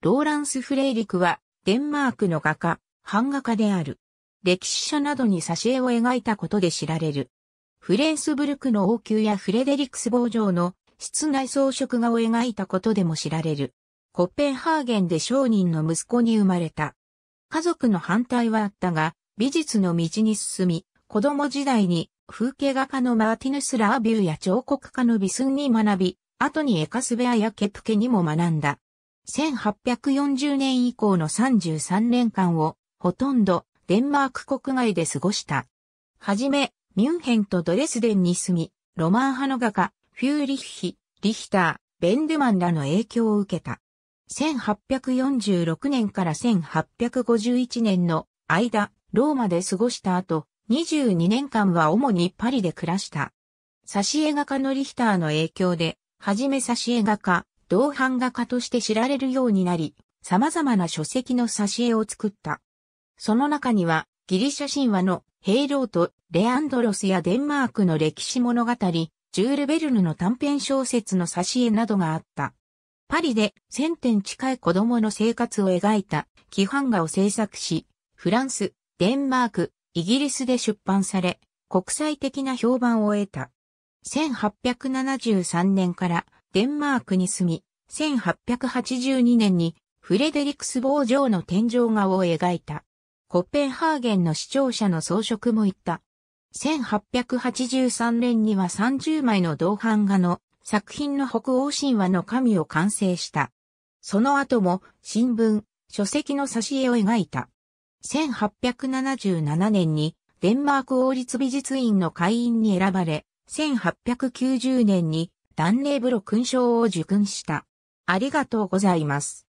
ローランス・フレイリクは、デンマークの画家、版画家である。歴史書などに挿絵を描いたことで知られる。フレンスブルクの王宮やフレデリクス坊城の室内装飾画を描いたことでも知られる。コッペンハーゲンで商人の息子に生まれた。家族の反対はあったが、美術の道に進み、子供時代に風景画家のマーティヌス・ラービューや彫刻家のビスンに学び、後にエカスベアやケプケにも学んだ。1840年以降の33年間をほとんどデンマーク国外で過ごした。はじめ、ミュンヘンとドレスデンに住み、ロマン派の画家、フューリッヒ、リヒター、ベンデマンらの影響を受けた。1846年から1851年の間、ローマで過ごした後、22年間は主にパリで暮らした。挿絵画家のリヒターの影響で、はじめ挿絵画家、同版画家として知られるようになり、様々な書籍の挿絵を作った。その中には、ギリシャ神話のヘイローとレアンドロスやデンマークの歴史物語、ジュール・ベルヌの短編小説の挿絵などがあった。パリで1000点近い子供の生活を描いた基範画を制作し、フランス、デンマーク、イギリスで出版され、国際的な評判を得た。1873年からデンマークに住み、1882年にフレデリクスボー城の天井画を描いた。コッペンハーゲンの視聴者の装飾も行った。1883年には30枚の同伴画の作品の北欧神話の神を完成した。その後も新聞、書籍の挿絵を描いた。1877年にデンマーク王立美術院の会員に選ばれ、1890年に断念風呂勲章を受勲した。ありがとうございます。